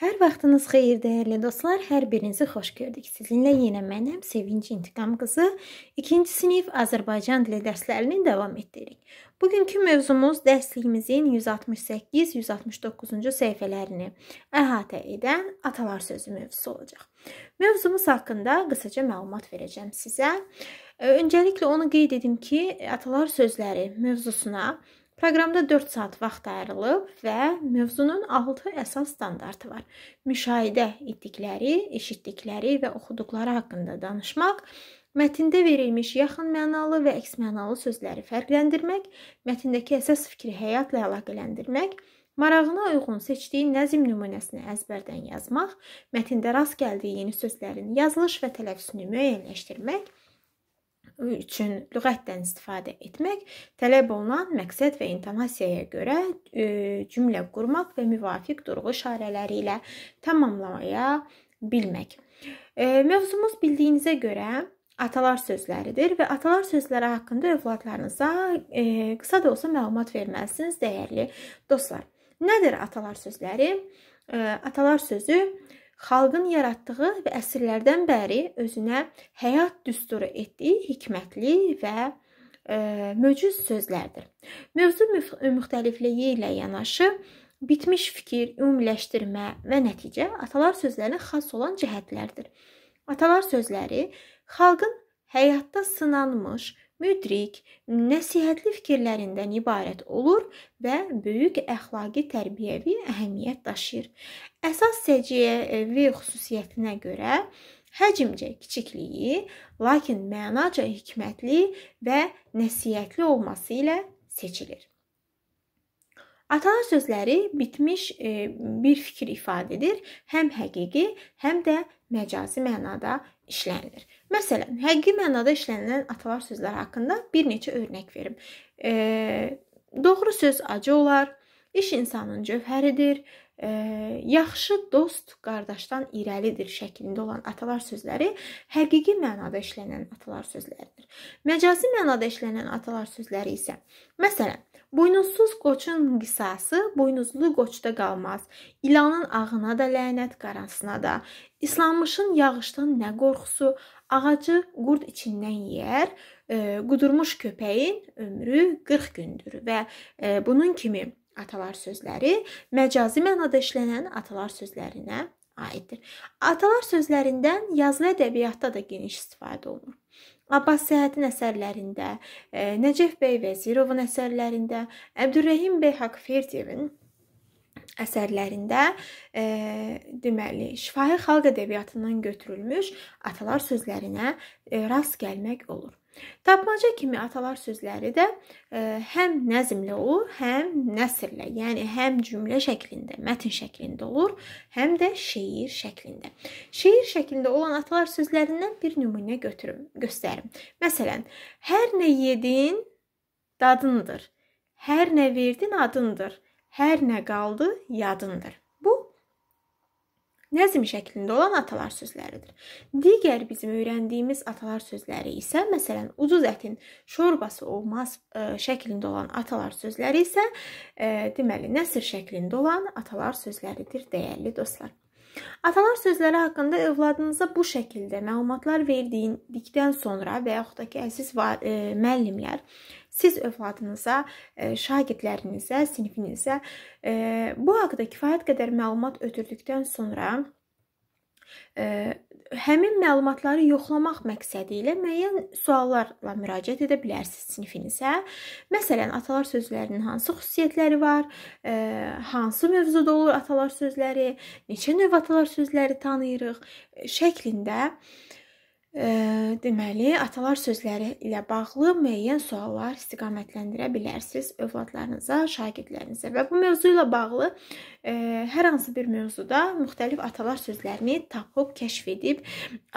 Hər vaxtınız xeyir dəyərli dostlar. Hər birinizi xoş gördük. Sizinlə yenə mənəm Sevinç İntiqam qızı 2-ci sinif Azərbaycan dili dərslərini davam etdiririk. Bugünkü mövzumuz dərsliyimizin 168-169-cu səhifələrini əhatə edən atalar sözü mövzusu olacaq. Mövzumuz haqqında qısaca məlumat verəcəm sizə. Öncəliklə onu qeyd edim ki, atalar sözləri mövzusuna Proqramda 4 saat vaxt ayrılıb və mövzunun 6 əsas standartı var. Müşahidə etdikləri, eşitdikləri və oxuduqları haqqında danışmaq, mətndə verilmiş yaxın mənalı və əks mənalı sözləri fərqləndirmək, mətndəki əsas fikri həyatla əlaqələndirmək, marağına uyğun seçdiyi nəzm nümunəsini əzbərdən yazmaq, mətndə rast gəldiyi yeni sözlərin yazılış və tələffüsünü müəyyənləşdirmək üçün lüğətdən istifadə etmək tələb olunan məqsəd və intonasiyaya görə e, cümlə qurmaq və müvafiq durğu işarələri ilə tamamlamaya bilmək. E, mövzumuz bildiyinizə görə atalar sözləridir və atalar sözləri haqqında övladlarınıza e, qısa da olsa məlumat verməlisiniz, dəyərli dostlar. Nədir atalar sözləri? Atalar sözü xalqın yaratdığı və əsrlərdən bəri özünə həyat düsturu etdiyi hikmətli və ə, e, möcüz sözlərdir. Mövzu müxtəlifliyi ilə yanaşı bitmiş fikir, ümumiləşdirmə və nəticə atalar sözlərinə xas olan cəhətlərdir. Atalar sözləri xalqın həyatda sınanmış müdrik, nəsihətli fikirlərindən ibarət olur və böyük əxlaqi tərbiyəvi əhəmiyyət daşıyır. Əsas səciyyəvi e, xüsusiyyətinə görə həcmcə kiçikliyi, lakin mənaca hikmətli və nəsihətli olması ilə seçilir. Atalar sözləri bitmiş e, bir fikir ifadə edir. Həm həqiqi, həm də məcazi mənada işlənilir. Məsələn, həqiqi mənada işlənilən atalar sözləri haqqında bir neçə örnək verim. E, doğru söz acı olar, iş insanın cövhəridir, e, yaxşı dost qardaşdan irəlidir şəklində olan atalar sözləri həqiqi mənada işlənən atalar sözləridir. Məcazi mənada işlənən atalar sözləri isə məsələn Boynuzsuz qoçun qisası boynuzlu qoçda qalmaz. İlanın ağına da lənət qarasına da. İslanmışın yağışdan nə qorxusu? Ağacı qurd içindən yeyər. E, qudurmuş köpəyin ömrü 40 gündür və e, bunun kimi atalar sözləri məcazi mənada işlənən atalar sözlərinə aiddir. Atalar sözlərindən yazılı ədəbiyyatda da geniş istifadə olunur. Abbas Səhətin əsərlərində, e, Nəcəf bəy Vəzirovun əsərlərində, Əbdürrəhim bəy Haqferdiyevin əsərlərində e, deməli şifahi xalq ədəbiyyatından götürülmüş atalar sözlərinə e, rast gəlmək olur. Tapmaca kimi atalar sözləri də ə, e, həm nəzmlə olur, həm nəsrlə, yəni həm cümlə şəklində, mətn şəklində olur, həm də şeir şəklində. Şeir şəklində olan atalar sözlərindən bir nümunə götürüm, göstərim. Məsələn, hər nə yedin dadındır. Hər nə verdin adındır. Hər nə qaldı yadındır nəzm şəklində olan atalar sözləridir. Digər bizim öyrəndiyimiz atalar sözləri isə, məsələn, ucuz ətin şorbası olmaz ə, e, şəklində olan atalar sözləri isə, ə, e, deməli, nəsr şəklində olan atalar sözləridir, dəyərli dostlar. Atalar sözləri haqqında övladınıza bu şəkildə məlumatlar verdikdən sonra və yaxud da ki, əziz e, müəllimlər, siz övladınıza, e, şagirdlərinizə, sinifinizə e, bu haqqda kifayət qədər məlumat ötürdükdən sonra e, həmin məlumatları yoxlamaq məqsədi ilə müəyyən suallarla müraciət edə bilərsiniz sinifinizə. Məsələn, atalar sözlərinin hansı xüsusiyyətləri var, hansı mövzuda olur atalar sözləri, neçə növ atalar sözləri tanıyırıq şəklində E, deməli, atalar sözləri ilə bağlı müəyyən suallar istiqamətləndirə bilərsiniz övladlarınıza, şagirdlərinizə və bu mövzu ilə bağlı e, hər hansı bir mövzuda müxtəlif atalar sözlərini tapıb, kəşf edib,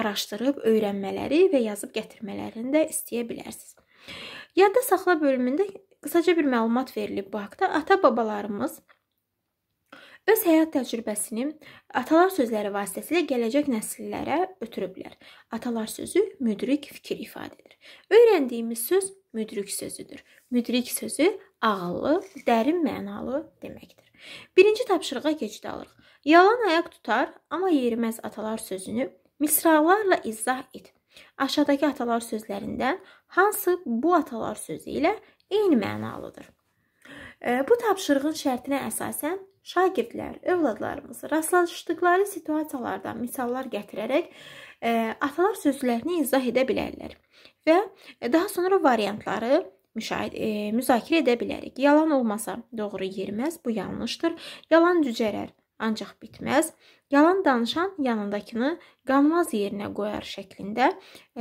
araşdırıb, öyrənmələri və yazıb gətirmələrini də istəyə bilərsiniz. Yadda saxla bölümündə qısaca bir məlumat verilib bu haqqda. Ata-babalarımız Öz həyat təcrübəsini atalar sözləri vasitəsilə gələcək nəsillərə ötürüblər. Atalar sözü müdrik fikir ifadə edir. Öyrəndiyimiz söz müdrik sözüdür. Müdrik sözü ağıllı, dərin mənalı deməkdir. Birinci tapşırığa keçid alırıq. Yalan ayaq tutar, amma yeriməz atalar sözünü misralarla izah et. Aşağıdakı atalar sözlərindən hansı bu atalar sözü ilə eyni mənalıdır? Bu tapşırığın şərtinə əsasən şagirdlər, övladlarımız rastlaşdıqları situasiyalardan misallar gətirərək e, atalar sözlərini izah edə bilərlər və daha sonra variantları müşahidə e, müzakirə edə bilərik. Yalan olmasa doğru yerməz, bu yanlışdır. Yalan cücərər, ancaq bitməz yalan danışan yanındakını qanmaz yerinə qoyar şəklində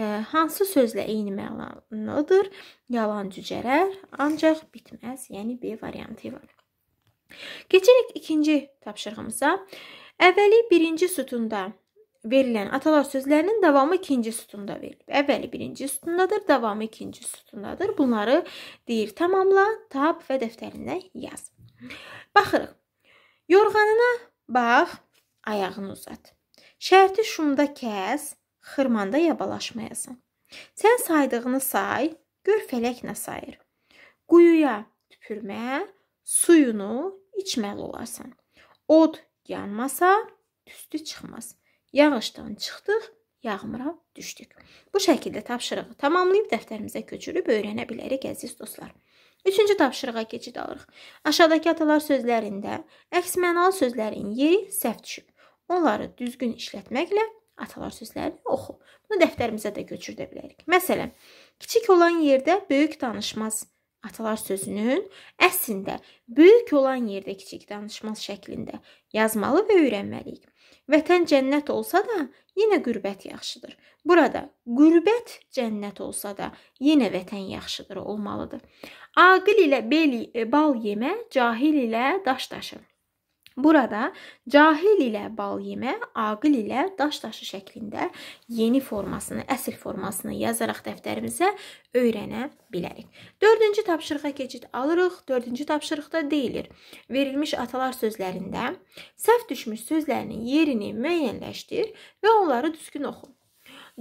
e, hansı sözlə eyni mənalıdır? Yalan cücərər, ancaq bitməz. Yəni B variantı var. Keçirik ikinci tapşırığımıza. Əvvəli birinci sütunda verilən atalar sözlərinin davamı ikinci sütunda verilib. Əvvəli birinci sütundadır, davamı ikinci sütundadır. Bunları deyir, tamamla, tap və dəftərinə yaz. Baxırıq. Yorğanına bax, ayağını uzat. Şərti şumda kəs, xırmanda yabalaşmayasan. Sən saydığını say, gör fələk nə sayır. Quyuya tüpürmə, suyunu içməli olarsan. Od yanmasa, tüstü çıxmaz. Yağışdan çıxdıq, yağmura düşdük. Bu şəkildə tapşırığı tamamlayıb dəftərimizə köçürüb öyrənə bilərik əziz dostlar. Üçüncü tapşırığa keçid alırıq. Aşağıdakı atalar sözlərində əks mənalı sözlərin yeri səhv düşüb. Onları düzgün işlətməklə atalar sözlərini oxu. Bunu dəftərimizə də köçürdə bilərik. Məsələn, kiçik olan yerdə böyük danışmaz atalar sözünün əslində böyük olan yerdə kiçik danışmaz şəklində yazmalı və öyrənməliyik. Vətən cənnət olsa da, yenə qürbət yaxşıdır. Burada qürbət cənnət olsa da, yenə vətən yaxşıdır olmalıdır. Aqil ilə bel, bal yemə, cahil ilə daş daşı. Burada cahil ilə bal yemə, aqil ilə daş daşı şəklində yeni formasını, əsl formasını yazaraq dəftərimizə öyrənə bilərik. 4-cü tapşırığa keçid alırıq. 4-cü tapşırıqda deyilir: Verilmiş atalar sözlərində səhv düşmüş sözlərinin yerini müəyyənləşdir və onları düzgün oxu.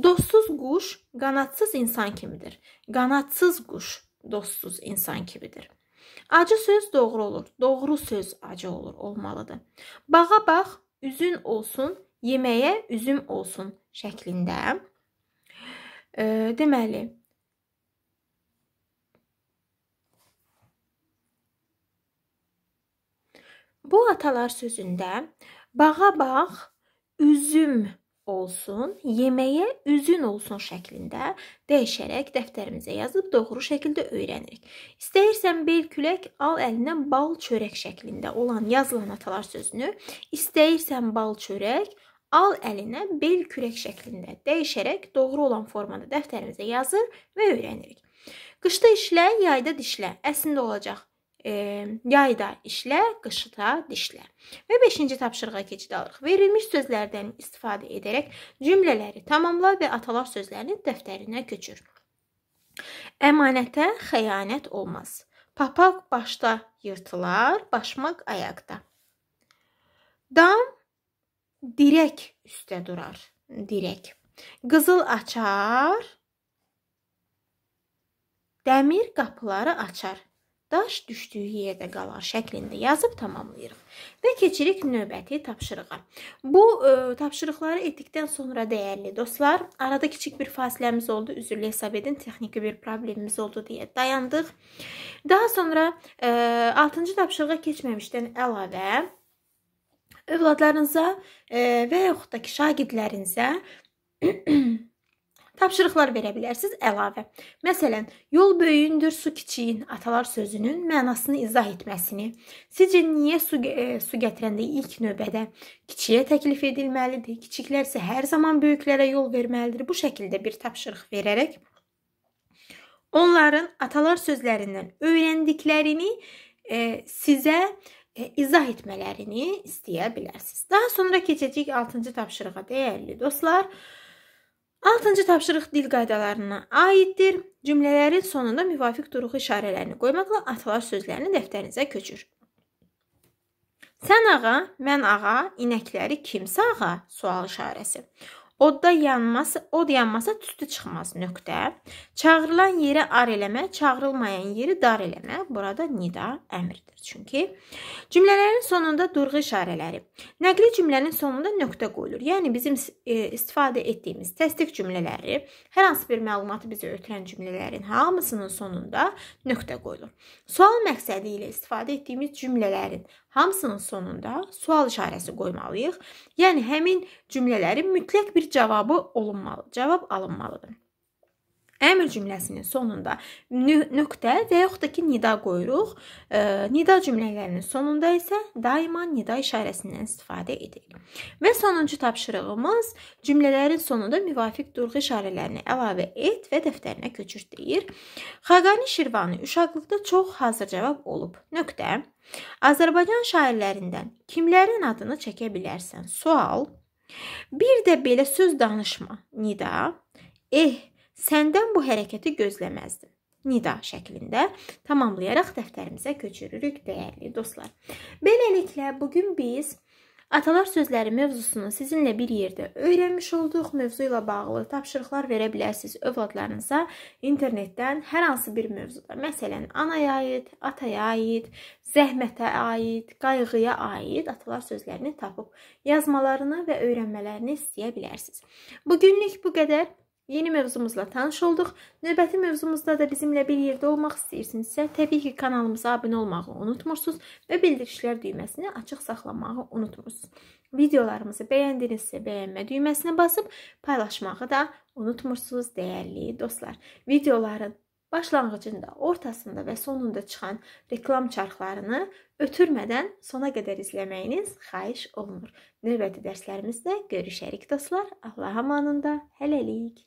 Dostsuz quş qanadsız insan kimidir. Qanadsız quş dostsuz insan kimidir. Acı söz doğru olur. Doğru söz acı olur, olmalıdır. Bağa bax, üzün olsun, yeməyə üzüm olsun şəklində. E, deməli, Bu atalar sözündə bağa bax, üzüm olsun, yeməyə üzün olsun şəklində dəyişərək dəftərimizə yazıb doğru şəkildə öyrənirik. İstəyirsən bel külək al əlindən bal çörək şəklində olan yazılan atalar sözünü, istəyirsən bal çörək al əlinə bel kürək şəklində dəyişərək doğru olan formada dəftərimizə yazır və öyrənirik. Qışda işlə, yayda dişlə. Əslində olacaq e, yayda işlə, qışda dişlə. Və 5-ci tapşırığa keçid alırıq. Verilmiş sözlərdən istifadə edərək cümlələri tamamla və atalar sözlərini dəftərinə köçür. Əmanətə xəyanət olmaz. Papaq başda yırtılar, başmaq ayaqda. Dam dirək üstə durar. Dirək. Qızıl açar, dəmir qapıları açar daş düşdüyü yerdə qalan şəklində yazıb tamamlayırıq. Və keçirik növbəti tapşırığa. Bu ə, e, tapşırıqları etdikdən sonra dəyərli dostlar, arada kiçik bir fasiləmiz oldu. Üzrlü hesab edin, texniki bir problemimiz oldu deyə dayandıq. Daha sonra ə, e, 6-cı tapşırığa keçməmişdən əlavə övladlarınıza ə, e, və yaxud da ki şagirdlərinizə tapşırıqlar verə bilərsiniz əlavə. Məsələn, yol böyüyündür, su kiçiyin atalar sözünün mənasını izah etməsini, sizcə niyə su e, su gətirəndə ilk növbədə kiçiyə təklif edilməlidir? Kiçiklər isə hər zaman böyüklərə yol verməlidir. Bu şəkildə bir tapşırıq verərək onların atalar sözlərindən öyrəndiklərini e, sizə e, izah etmələrini istəyə bilərsiniz. Daha sonra keçəcəyik 6-cı tapşırığa, dəyərli dostlar. Altıncı tapşırıq dil qaydalarına aiddir. Cümlələrin sonunda müvafiq duruğu işarələrini qoymaqla atalar sözlərini dəftərinizə köçür. Sən ağa, mən ağa, inəkləri kimsə ağa? Sual işarəsi. Odda yanması, od yanmasa tüstü çıxmaz. Nöqtə. Çağırılan yeri ar eləmə, çağırılmayan yeri dar eləmə. Burada nida əmrdir. Çünki cümlələrin sonunda durğu işarələri. Nəqli cümlənin sonunda nöqtə qoyulur. Yəni bizim e, istifadə etdiyimiz təsdiq cümlələri, hər hansı bir məlumatı bizə ötürən cümlələrin hamısının sonunda nöqtə qoyulur. Sual məqsədi ilə istifadə etdiyimiz cümlələrin hamısının sonunda sual işarəsi qoymalıyıq. Yəni həmin cümlələrin mütləq bir cavabı olunmalı, cavab alınmalıdır. Əmr cümləsinin sonunda nöqtə və yaxud da ki nida qoyuruq. E, nida cümlələrinin sonunda isə daima nida işarəsindən istifadə edirik. Və sonuncu tapşırığımız cümlələrin sonunda müvafiq durğu işarələrini əlavə et və dəftərinə köçür deyir. Xaqani Şirvani uşaqlıqda çox hazır cavab olub. Nöqtə Azərbaycan şairlərindən kimlərin adını çəkə bilərsən? Sual. Bir də belə söz danışma. Nida. Eh, səndən bu hərəkəti gözləməzdim. Nida şəklində tamamlayaraq dəftərimizə köçürürük dəyərli dostlar. Beləliklə bu gün biz Atalar sözləri mövzusunu sizinlə bir yerdə öyrənmiş olduq. Mövzu ilə bağlı tapşırıqlar verə bilərsiniz övladlarınıza internetdən hər hansı bir mövzuda. Məsələn, anaya aid, ataya aid, zəhmətə aid, qayğıya aid atalar sözlərini tapıb yazmalarını və öyrənmələrini istəyə bilərsiniz. Bu günlük bu qədər. Yeni mövzumuzla tanış olduq. Növbəti mövzumuzda da bizimlə bir yerdə olmaq istəyirsinizsə, təbii ki, kanalımıza abunə olmağı unutmursunuz və bildirişlər düyməsini açıq saxlamağı unutmursunuz. Videolarımızı bəyəndinizsə, bəyənmə düyməsinə basıb paylaşmağı da unutmursunuz, dəyərli dostlar. Videoların başlanğıcında, ortasında və sonunda çıxan reklam çarxlarını ötürmədən sona qədər izləməyiniz xahiş olunur. Növbəti dərslərimizdə görüşərik dostlar. Allah amanında. Hələlik.